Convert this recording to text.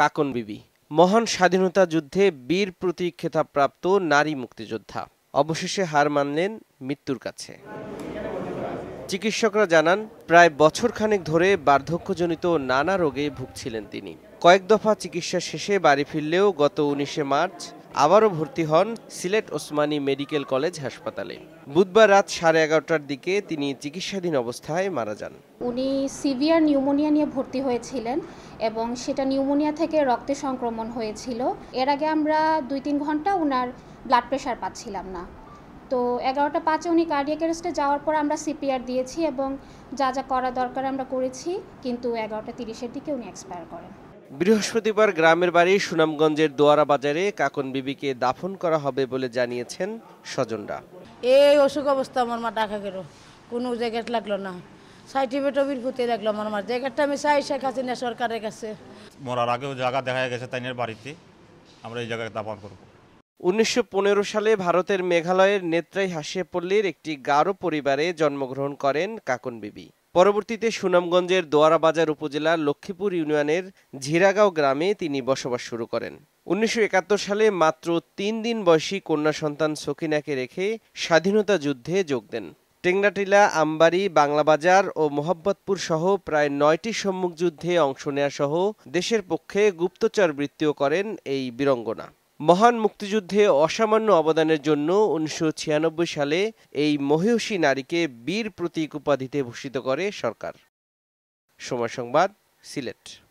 কাকন বিবি মহান স্বাধীনতা যুদ্ধে বীর প্রতীক খেতাবপ্রাপ্ত নারী মুক্তিযোদ্ধা অবশেষে হার মানলেন মৃত্যুর কাছে চিকিৎসকরা জানান প্রায় বছরখানেক ধরে বার্ধক্যজনিত নানা রোগে ভুগছিলেন তিনি কয়েক দফা চিকিৎসা শেষে বাড়ি ফিরলেও গত উনিশে মার্চ আবারও ভর্তি হন সিলেট ওসমানী মেডিকেল কলেজ হাসপাতালে বুধবার রাত সাড়ে এগারোটার দিকে তিনি চিকিৎসাধীন অবস্থায় মারা যান উনি সিভিয়ার নিউমোনিয়া নিয়ে ভর্তি হয়েছিলেন এবং সেটা নিউমোনিয়া থেকে রক্তে সংক্রমণ হয়েছিল এর আগে আমরা দুই তিন ঘন্টা ওনার ব্লাড প্রেশার পাচ্ছিলাম না তো এগারোটা পাঁচে উনি কার্ডিয়াক অ্যারেস্টে যাওয়ার পর আমরা সিপিআর দিয়েছি এবং যা যা করা দরকার আমরা করেছি কিন্তু এগারোটা তিরিশের দিকে উনি এক্সপায়ার করেন বৃহস্পতিবার গ্রামের বাড়ি সুনামগঞ্জের দোয়ারা বাজারে কাকন বিবিকে দাফন করা হবে বলে জানিয়েছেন স্বজনরা এই অসুখ অবস্থা আমার মা ডাকা গেল কোনো জ্যাকেট লাগলো না সার্টিফিকেটবির ফুতে লাগলো আমার মা জ্যাকেটটা আমি চাই শেখ হাসিনা সরকারের কাছে মরার আগেও জায়গা দেখা গেছে তাইনের বাড়িতে আমরা এই জায়গায় দাফন করব উনিশশো সালে ভারতের মেঘালয়ের নেত্রাই হাসিয়ে একটি গারো পরিবারে জন্মগ্রহণ করেন কাকন বিবি পরবর্তীতে সুনামগঞ্জের দোয়ারাবাজার উপজেলার লক্ষ্মীপুর ইউনিয়নের ঝিরাগাঁও গ্রামে তিনি বসবাস শুরু করেন উনিশশো সালে মাত্র তিন দিন বয়সী কন্যা সন্তান সকিনাকে রেখে স্বাধীনতা যুদ্ধে যোগ দেন টেংরাটিলা আমবাড়ি বাংলাবাজার ও মোহাম্মদপুর সহ প্রায় নয়টি সম্মুখ যুদ্ধে অংশ নেয়া সহ দেশের পক্ষে গুপ্তচর বৃত্তিও করেন এই বীরঙ্গনা মহান মুক্তিযুদ্ধে অসামান্য অবদানের জন্য উনিশশো সালে এই মহিষী নারীকে বীর প্রতীক উপাধিতে ভূষিত করে সরকার সময় সংবাদ সিলেট